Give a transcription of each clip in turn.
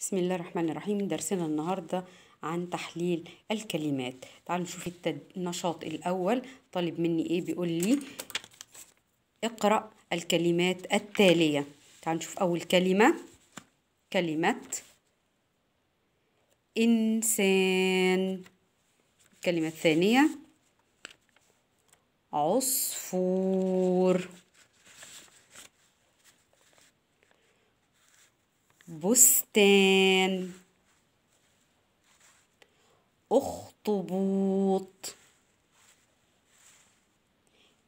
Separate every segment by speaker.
Speaker 1: بسم الله الرحمن الرحيم درسنا النهاردة عن تحليل الكلمات تعالوا نشوف التد... النشاط الأول طالب مني إيه بيقول لي اقرأ الكلمات التالية تعالوا نشوف أول كلمة كلمة إنسان الكلمة الثانية عصفور بستان أخطبوط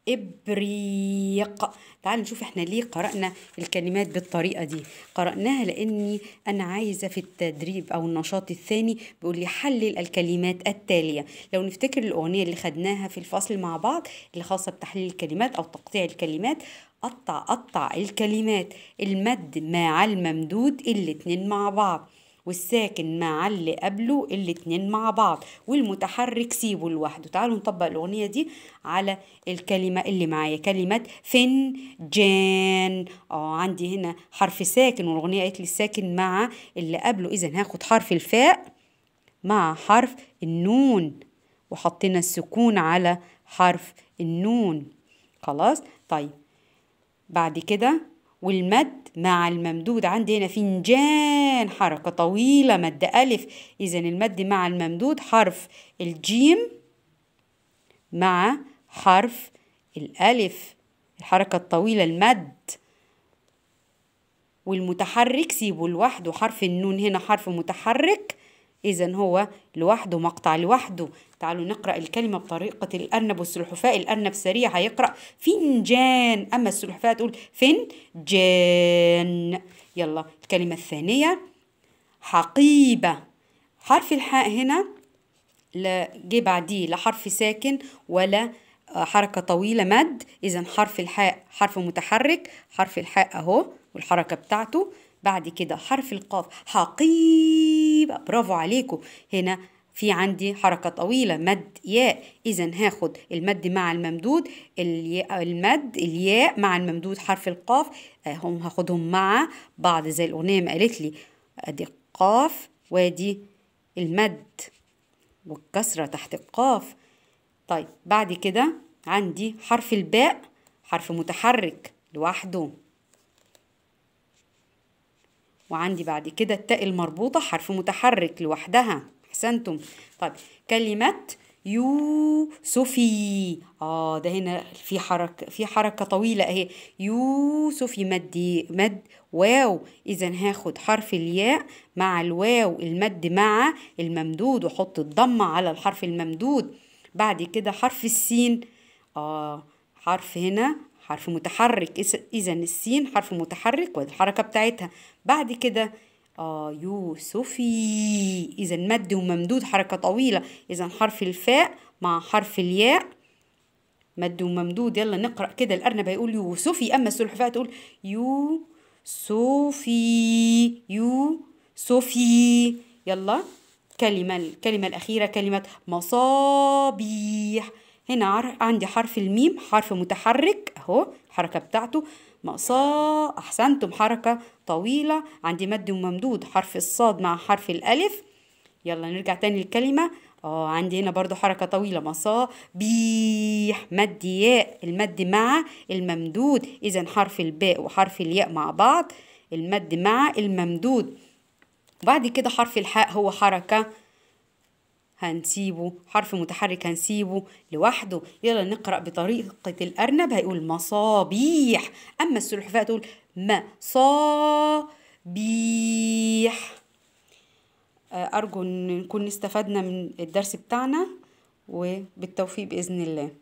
Speaker 1: إبريق تعالوا نشوف احنا ليه قرأنا الكلمات بالطريقة دي قرأناها لأني أنا عايزة في التدريب أو النشاط الثاني بيقول لي حلل الكلمات التالية لو نفتكر الأغنية اللي خدناها في الفصل مع بعض اللي خاصة بتحليل الكلمات أو تقطيع الكلمات قطع قطع الكلمات المد مع الممدود الاتنين مع بعض والساكن مع اللي قبله الاتنين مع بعض والمتحرك سيبه لوحده تعالوا نطبق الأغنية دي على الكلمة اللي معايا كلمة فن جان اه عندي هنا حرف ساكن والأغنية قالت لي الساكن مع اللي قبله إذا هاخد حرف الفاء مع حرف النون وحطينا السكون على حرف النون خلاص طيب بعد كده والمد مع الممدود عندي هنا فنجان حركة طويلة مد ألف إذا المد مع الممدود حرف الجيم مع حرف الألف الحركة الطويلة المد والمتحرك سيبه لوحده حرف النون هنا حرف متحرك إذا هو لوحده مقطع لوحده تعالوا نقرأ الكلمة بطريقة الأرنب والسلحفاة الأرنب سريع هيقرأ فنجان أما السلحفاة تقول فنجان يلا الكلمة الثانية حقيبة حرف الحاء هنا لا جه بعديه لا حرف ساكن ولا حركة طويلة مد إذا حرف الحاء حرف متحرك حرف الحاء أهو والحركة بتاعته بعد كده حرف القاف حقيبة برافو عليكم هنا في عندي حركة طويلة مد ياء إذا هاخد المد مع الممدود المد الياء مع الممدود حرف القاف آه، هم هاخدهم مع بعض زي الأغنية ما قالت لي أدي القاف وأدي المد والكسرة تحت القاف طيب بعد كده عندي حرف الباء حرف متحرك لوحده وعندي بعد كده التاء المربوطة حرف متحرك لوحدها أحسنتم طيب كلمة يوسفي اه ده هنا في حركة في حركة طويلة اهي يوسفي مد مد واو اذا هاخد حرف الياء مع الواو المد مع الممدود واحط الضمة على الحرف الممدود بعد كده حرف السين اه حرف هنا حرف متحرك إذا السين حرف متحرك والحركة بتاعتها بعد كده آه يوسفي إذا مد وممدود حركة طويلة إذا حرف الفاء مع حرف الياء مد وممدود يلا نقرأ كده الأرنب هيقول يوسفي أما السلحفاة تقول يو صوفي يو صوفي يلا كلمة الكلمة الأخيرة كلمة مصابيح هنا عندي حرف الميم حرف متحرك اهو الحركة بتاعته مقصا أحسنتم حركة طويلة عندي مد وممدود حرف الصاد مع حرف الألف يلا نرجع تاني الكلمة اه عندي هنا برضو حركة طويلة مصا بيح مد ياء المد مع الممدود إذا حرف الباء وحرف الياء مع بعض المد مع الممدود وبعد كده حرف الحاء هو حركة هنسيبه حرف متحرك هنسيبه لوحده يلا نقرأ بطريقة الأرنب هيقول مصابيح أما السلحفاة تقول مصابيح أرجو أن نكون استفدنا من الدرس بتاعنا وبالتوفيق بإذن الله